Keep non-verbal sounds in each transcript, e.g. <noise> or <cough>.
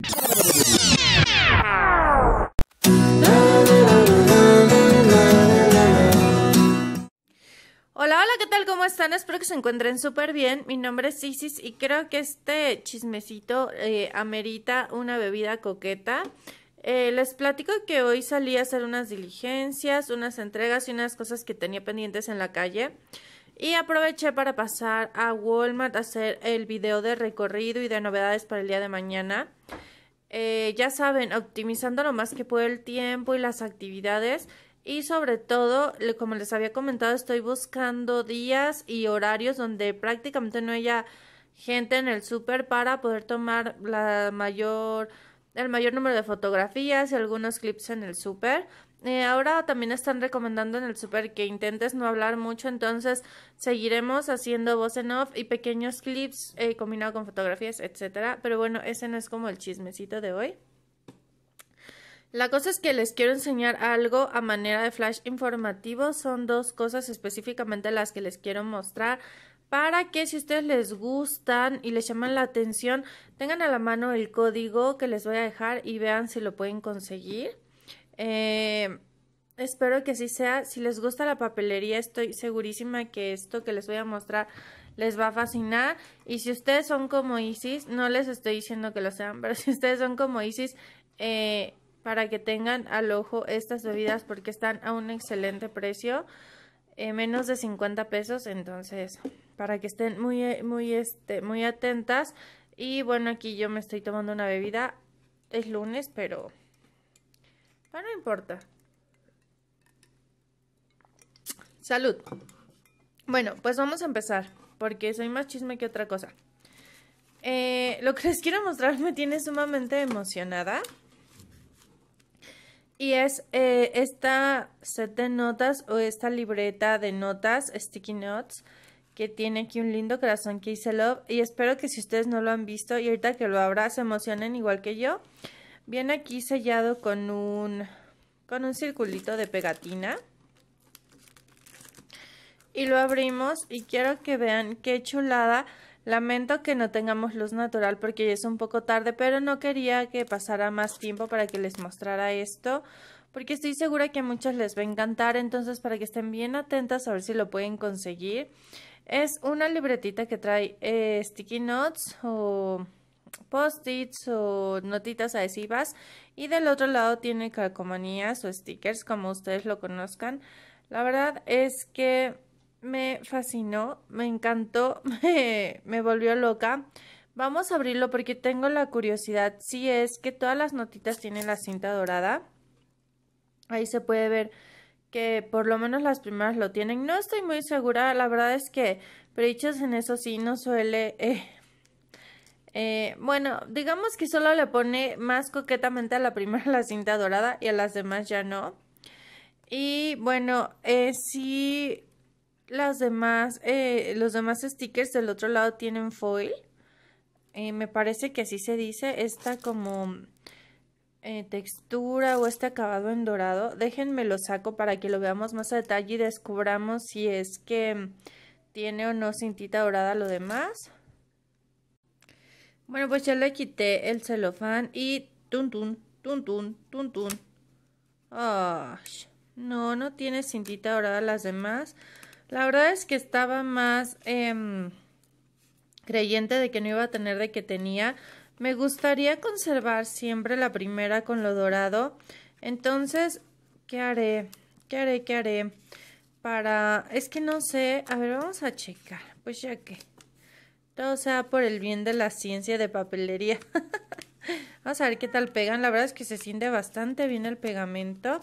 Hola, hola, ¿qué tal? ¿Cómo están? Espero que se encuentren súper bien. Mi nombre es Isis y creo que este chismecito eh, amerita una bebida coqueta. Eh, les platico que hoy salí a hacer unas diligencias, unas entregas y unas cosas que tenía pendientes en la calle. Y aproveché para pasar a Walmart a hacer el video de recorrido y de novedades para el día de mañana. Eh, ya saben, optimizando lo más que puedo el tiempo y las actividades. Y sobre todo, como les había comentado, estoy buscando días y horarios donde prácticamente no haya gente en el súper para poder tomar la mayor, el mayor número de fotografías y algunos clips en el súper. Eh, ahora también están recomendando en el super que intentes no hablar mucho, entonces seguiremos haciendo voz en off y pequeños clips eh, combinado con fotografías, etc. Pero bueno, ese no es como el chismecito de hoy. La cosa es que les quiero enseñar algo a manera de flash informativo. Son dos cosas específicamente las que les quiero mostrar para que si ustedes les gustan y les llaman la atención, tengan a la mano el código que les voy a dejar y vean si lo pueden conseguir. Eh, espero que así sea. Si les gusta la papelería, estoy segurísima que esto que les voy a mostrar les va a fascinar. Y si ustedes son como Isis, no les estoy diciendo que lo sean, pero si ustedes son como Isis, eh, para que tengan al ojo estas bebidas porque están a un excelente precio, eh, menos de 50 pesos, entonces para que estén muy, muy, este, muy atentas. Y bueno, aquí yo me estoy tomando una bebida, es lunes, pero pero ah, no importa. Salud. Bueno, pues vamos a empezar, porque soy más chisme que otra cosa. Eh, lo que les quiero mostrar me tiene sumamente emocionada. Y es eh, esta set de notas o esta libreta de notas, sticky notes, que tiene aquí un lindo corazón que hice love. Y espero que si ustedes no lo han visto y ahorita que lo habrá se emocionen igual que yo. Viene aquí sellado con un, con un circulito de pegatina. Y lo abrimos y quiero que vean qué chulada. Lamento que no tengamos luz natural porque ya es un poco tarde, pero no quería que pasara más tiempo para que les mostrara esto, porque estoy segura que a muchos les va a encantar, entonces para que estén bien atentas a ver si lo pueden conseguir. Es una libretita que trae eh, sticky notes o post-its o notitas adhesivas y del otro lado tiene calcomanías o stickers como ustedes lo conozcan. La verdad es que me fascinó, me encantó, <laughs> me, volvió loca. Vamos a abrirlo porque tengo la curiosidad si es que todas las notitas tienen la cinta dorada. Ahí se puede ver que por lo menos las primeras lo tienen. No estoy muy segura, la verdad es que Prechos en eso sí no suele eh, eh, bueno, digamos que solo le pone más coquetamente a la primera <laughs> la cinta dorada y a las demás ya no. Y bueno, eh, si las demás, eh, los demás stickers del otro lado tienen foil. me parece que así se dice, esta como textura o este acabado en dorado. Déjenme lo saco para que lo veamos más a detalle y descubramos si es que tiene o no cintita dorada lo demás. Bueno, pues ya le quité el celofán y tun tun, tun tun, tun tun. no, no tiene cintita dorada las demás. La verdad es que estaba más em, creyente de que no iba a tener de que tenía. Me gustaría conservar siempre la primera con lo dorado. Entonces, ¿qué haré? ¿Qué haré? ¿Qué haré? Para... Es que no sé. A ver, vamos a checar. Pues ya que... Todo sea por el bien de la ciencia de papelería. <laughs> Vamos a ver qué tal pegan. La verdad es que se siente bastante bien el pegamento.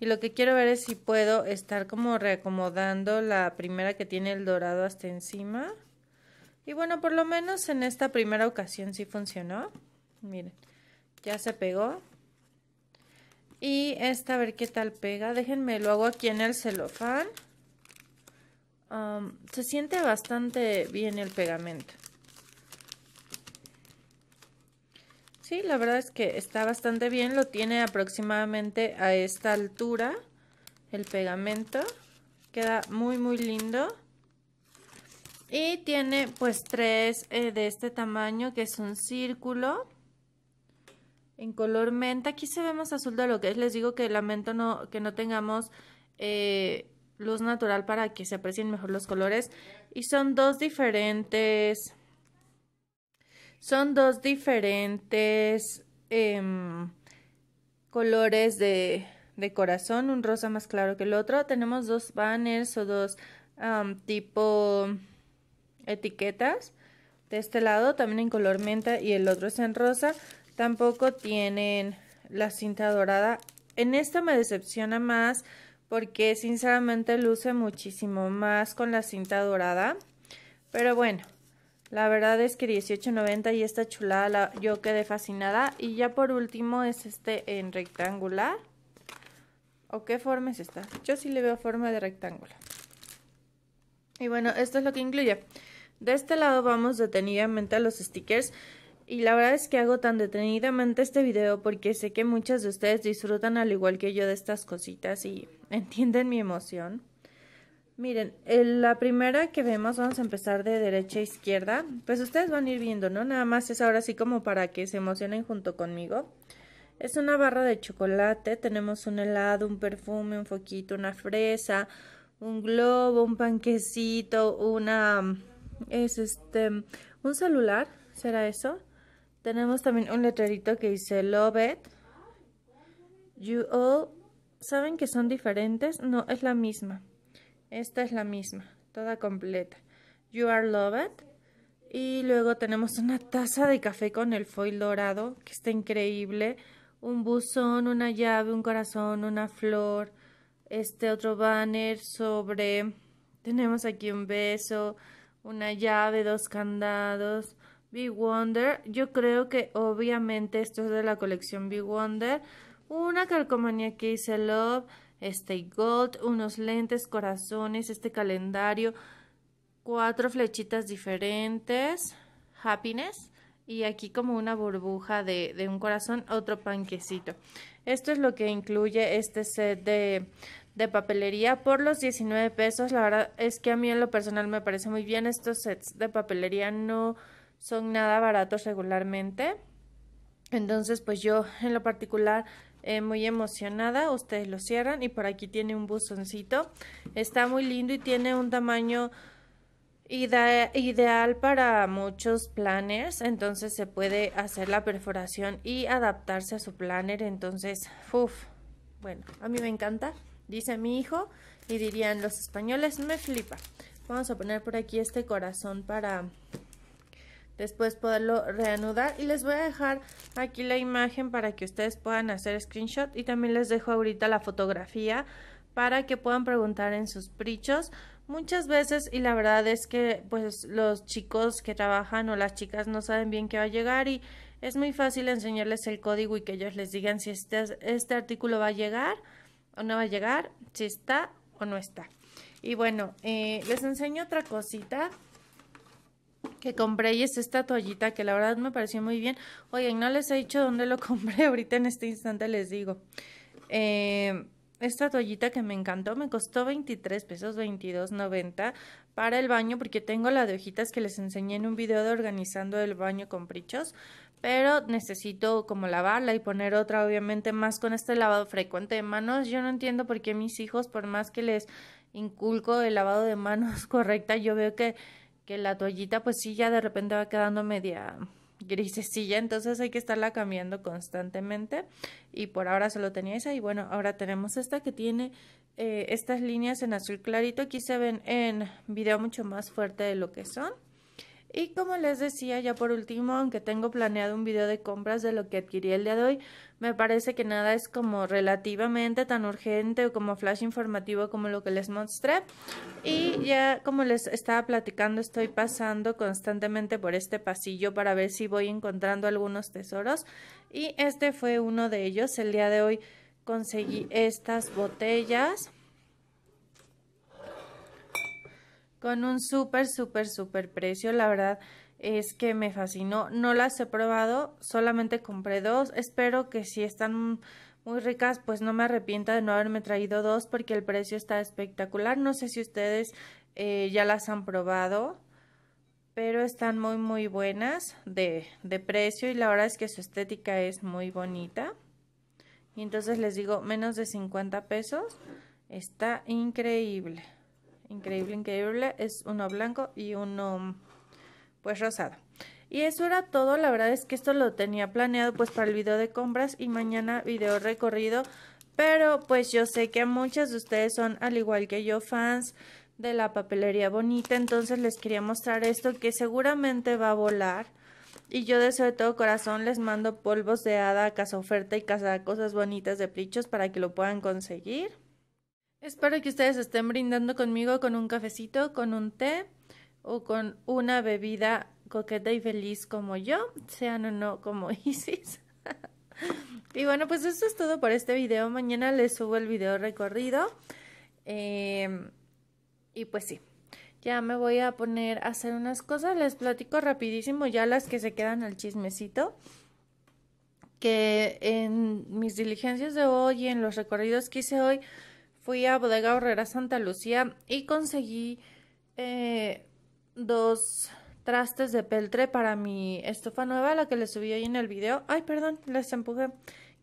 Y lo que quiero ver es si puedo estar como reacomodando la primera que tiene el dorado hasta encima. Y bueno, por lo menos en esta primera ocasión sí funcionó. Miren, ya se pegó. Y esta a ver qué tal pega. Déjenme lo hago aquí en el celofán se siente bastante bien el pegamento. Sí, la verdad es que está bastante bien. Lo tiene aproximadamente a esta altura el pegamento. Queda muy, muy lindo. Y tiene pues tres eh, de este tamaño que es un círculo en color menta. Aquí se ve más azul de lo que es. Les digo que lamento no, que no tengamos... Eh, luz natural para que se aprecien mejor los colores. Y son dos diferentes. Son dos diferentes eh, colores de, de corazón, un rosa más claro que el otro. Tenemos dos banners o dos tipo etiquetas. De este lado también en color menta y el otro es en rosa. Tampoco tienen la cinta dorada. En esta me decepciona más porque sinceramente luce muchísimo más con la cinta dorada. Pero bueno, la verdad es que 18.90 y esta chulada yo quedé fascinada. Y ya por último es este en rectangular. ¿O qué forma es esta? Yo sí le veo forma de rectángulo. Y bueno, esto es lo que incluye. De este lado vamos detenidamente a los stickers y la verdad es que hago tan detenidamente este video porque sé que muchas de ustedes disfrutan al igual que yo de estas cositas y <laughs> entienden mi emoción. Miren, la primera que vemos vamos a empezar de derecha a izquierda. Pues ustedes van a ir viendo, ¿no? Nada más es ahora sí como para que se emocionen junto conmigo. Es una barra de chocolate, tenemos un helado, un perfume, un foquito, una fresa, un globo, un panquecito, una... es este... un celular, ¿será eso? Tenemos también un letrerito que dice Love It. You all. ¿Saben que son diferentes? No, es la misma. Esta es la misma, toda completa. You are loved. Y luego tenemos una taza de café con el foil dorado, que está increíble. Un buzón, una llave, un corazón, una flor. Este otro banner sobre... Tenemos aquí un beso, una llave, dos candados Big Wonder, yo creo que obviamente esto es de la colección Big Wonder. Una calcomanía que hice Love, este Gold, unos lentes, corazones, este calendario, cuatro flechitas diferentes, Happiness y aquí como una burbuja de, de un corazón, otro panquecito. Esto es lo que incluye este set de, de papelería por los 19 pesos. La verdad es que a mí en lo personal me parece muy bien estos sets de papelería, no son nada baratos regularmente. Entonces, pues yo en lo particular eh, muy emocionada, ustedes lo cierran y por aquí tiene un buzoncito. Está muy lindo y tiene un tamaño ideal para muchos planners, entonces se puede hacer la perforación y adaptarse a su planner, entonces, uff, bueno, a mí me encanta, dice mi hijo y dirían los españoles, me flipa. Vamos a poner por aquí este corazón para después poderlo reanudar y les voy a dejar aquí la imagen para que ustedes puedan hacer screenshot y también les dejo ahorita la fotografía para que puedan preguntar en sus prichos muchas veces y la verdad es que pues los chicos que trabajan o las chicas no saben bien qué va a llegar y es muy fácil enseñarles el código y que ellos les digan si este, este artículo va a llegar o no va a llegar, si está o no está. Y bueno, eh, les enseño otra cosita que compré y es esta toallita que la verdad me pareció muy bien. Oigan, no les he dicho dónde lo <laughs> compré, ahorita en este instante les digo. Eh, esta toallita que me encantó me costó 23 pesos, 22.90 para el baño porque tengo la de hojitas que les enseñé en un video de organizando el baño con prichos. Pero necesito como lavarla y poner otra, obviamente, más con este lavado frecuente de manos. Yo no entiendo por qué mis hijos, por más que les inculco el lavado de manos <laughs> correcta, yo veo que que la toallita pues sí ya de repente va quedando media grisecilla, entonces hay que estarla cambiando constantemente y por ahora solo tenía esa y bueno, ahora tenemos esta que tiene eh, estas líneas en azul clarito, aquí se ven en video mucho más fuerte de lo que son y como les decía ya por último, aunque tengo planeado un video de compras de lo que adquirí el día de hoy, me parece que nada es como relativamente tan urgente o como flash informativo como lo que les mostré. Y ya como les estaba platicando, estoy pasando constantemente por este pasillo para ver si voy encontrando algunos tesoros. Y este fue uno de ellos. El día de hoy conseguí estas botellas con un súper, súper, súper precio. La verdad es que me fascinó. No las he probado, solamente compré dos. Espero que si están muy ricas, pues no me arrepienta de no haberme traído dos porque el precio está espectacular. No sé si ustedes eh, ya las han probado, pero están muy, muy buenas de, de precio y la verdad es que su estética es muy bonita. Y entonces les digo, menos de 50 pesos. Está increíble. Increíble, increíble. Es uno blanco y uno pues rosado. Y eso era todo, la verdad es que esto lo tenía planeado pues para el video de compras y mañana video recorrido, pero pues yo sé que muchos de ustedes son al igual que yo fans de la papelería bonita, entonces les quería mostrar esto que seguramente va a volar. Y yo de de todo corazón les mando polvos de hada, casa oferta y casa cosas bonitas de plichos para que lo puedan conseguir. Espero que ustedes estén brindando conmigo con un cafecito, con un té o con una bebida coqueta y feliz como yo, sean o no como <laughs> Isis. y bueno, pues eso es todo por este video. Mañana les subo el video recorrido. Em, y pues sí, ya me voy a poner a hacer unas cosas. Les platico rapidísimo ya las que se quedan al chismecito que en mis diligencias de hoy y en los recorridos que hice hoy fui a Bodega Horrera Santa Lucía y conseguí eh, dos trastes de peltre para mi estufa nueva, la que les subí hoy en el video. Ay, perdón, les empujé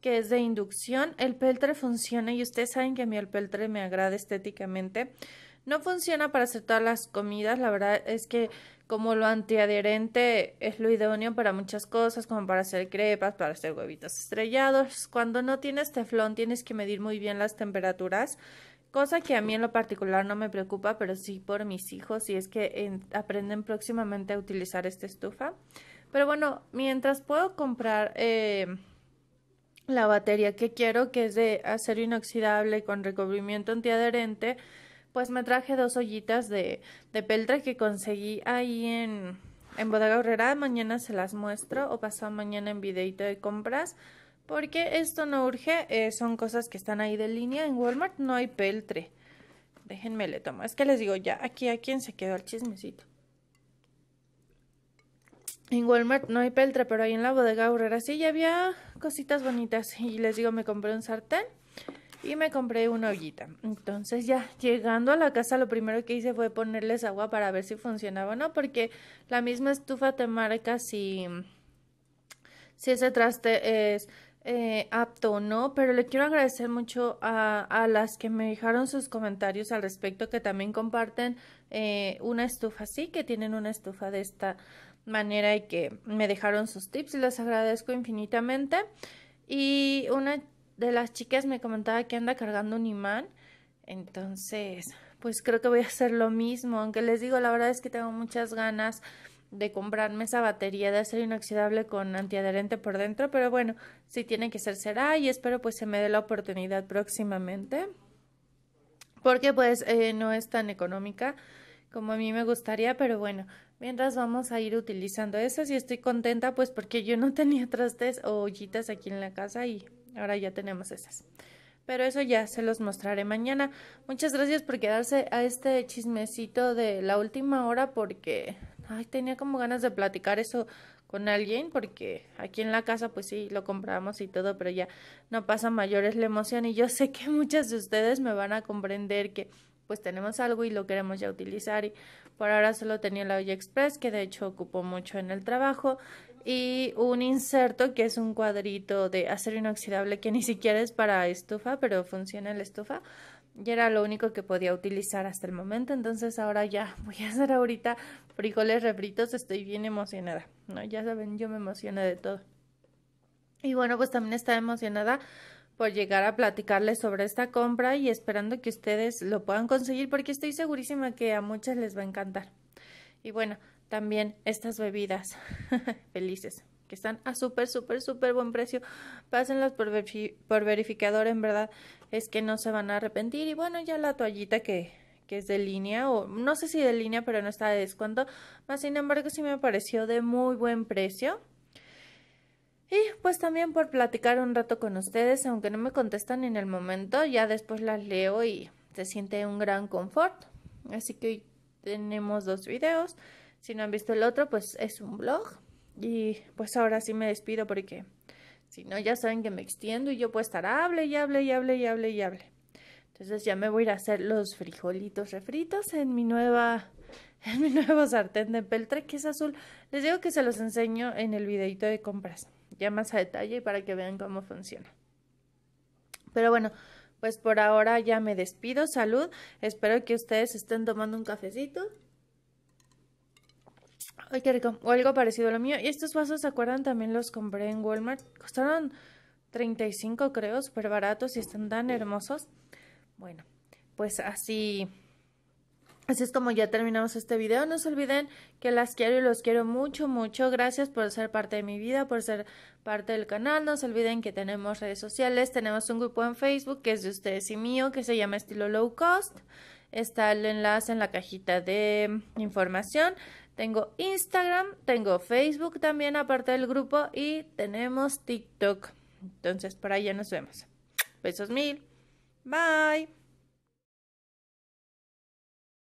que es de inducción. El peltre funciona y ustedes saben que a mí el peltre me agrada estéticamente. No funciona para hacer todas las comidas, la verdad es que como lo antiadherente es lo idóneo para muchas cosas, como para hacer crepas, para hacer huevitos estrellados. Cuando no tienes teflón tienes que medir muy bien las temperaturas, cosa que a mí en lo particular no me preocupa, pero sí por mis hijos, y es que aprenden próximamente a utilizar esta estufa. Pero bueno, mientras puedo comprar eh, la batería que quiero, que es de acero inoxidable con recubrimiento antiadherente, pues me traje dos ollitas de, peltre que conseguí ahí en, en Bodega Herrera. Mañana se las muestro o pasado mañana en videito de compras. Porque esto no urge, eh, son cosas que están ahí de línea. En Walmart no hay peltre. Déjenme le tomo. Es que les digo ya, aquí a quien se quedó el chismecito. En Walmart no hay peltre, pero ahí en la bodega Aurrera sí ya había cositas bonitas. Y les digo, me compré un sartén y me compré una ollita. Entonces ya llegando a la casa lo primero que hice fue ponerles agua para ver si funcionaba o no, porque la misma estufa te marca si, si ese traste es eh, apto o no, pero le quiero agradecer mucho a, las que me dejaron sus comentarios al respecto, que también comparten eh, una estufa así, que tienen una estufa de esta manera y que me dejaron sus tips y les agradezco infinitamente. Y una de las chicas me comentaba que anda cargando un imán. Entonces, pues creo que voy a hacer lo mismo. Aunque les digo, la verdad es que tengo muchas ganas de comprarme esa batería de acero inoxidable con antiadherente por dentro. Pero bueno, si tiene que ser, será. Y espero pues se me dé la oportunidad próximamente. Porque pues eh, no es tan económica como a mí me gustaría. Pero bueno, mientras vamos a ir utilizando esas. Y estoy contenta pues porque yo no tenía trastes o ollitas aquí en la casa y Ahora ya tenemos esas. Pero eso ya se los mostraré mañana. Muchas gracias por quedarse a este chismecito de la última hora porque ay, tenía como ganas de platicar eso con alguien porque aquí en la casa pues sí lo compramos y todo, pero ya no pasa mayores la emoción y yo sé que <laughs> muchas de ustedes me van a comprender que pues tenemos algo y lo queremos ya utilizar y por ahora solo tenía la olla express que de hecho ocupó mucho en el trabajo y un inserto que es un cuadrito de acero inoxidable que ni siquiera es para estufa, pero funciona en la estufa. Y era lo único que podía utilizar hasta el momento, entonces ahora ya voy a hacer ahorita frijoles refritos, estoy bien emocionada, ¿no? Ya saben, yo me emociono de todo. Y bueno, pues también estaba emocionada por llegar a platicarles sobre esta compra y esperando que ustedes lo puedan conseguir porque estoy segurísima que a muchas les va a encantar. Y bueno, también estas bebidas <laughs> felices que están a súper, súper, súper buen precio. Pásenlas por, verificador, en verdad es que no se van a arrepentir. Y bueno, ya la toallita que, que es de línea, o no sé si de línea, pero no está de descuento. Más sin embargo, sí me pareció de muy buen precio. Y pues también por platicar un rato con ustedes, aunque no me contestan en el momento, ya después las leo y se siente un gran confort. Así que hoy tenemos dos videos. Si no han visto el otro, pues es un blog. Y pues ahora sí me despido porque si no, ya saben que me extiendo y yo puedo estar hable y hable y hable y hable y hable. Entonces ya me voy a ir a hacer los frijolitos refritos en mi nueva <laughs> en mi nuevo sartén de peltre que es azul. Les digo que se los enseño en el videito de compras, ya más a detalle para que vean cómo funciona. Pero bueno, pues por ahora ya me despido. Salud. Espero que ustedes estén tomando un cafecito. Ay, qué rico. O algo parecido a lo mío. Y estos vasos, ¿se acuerdan? También los compré en Walmart. Costaron 35, creo, súper baratos y están tan hermosos. Bueno, pues así... Así es como ya terminamos este video. No se olviden que las quiero y los quiero mucho, mucho. Gracias por ser parte de mi vida, por ser parte del canal. No se olviden que tenemos redes sociales. Tenemos un grupo en Facebook que es de ustedes y mío, que se llama Estilo Low Cost. Está el enlace en la cajita de información. Tengo Instagram, tengo Facebook también aparte del grupo y tenemos TikTok. Entonces por allá nos vemos. Besos mil. Bye.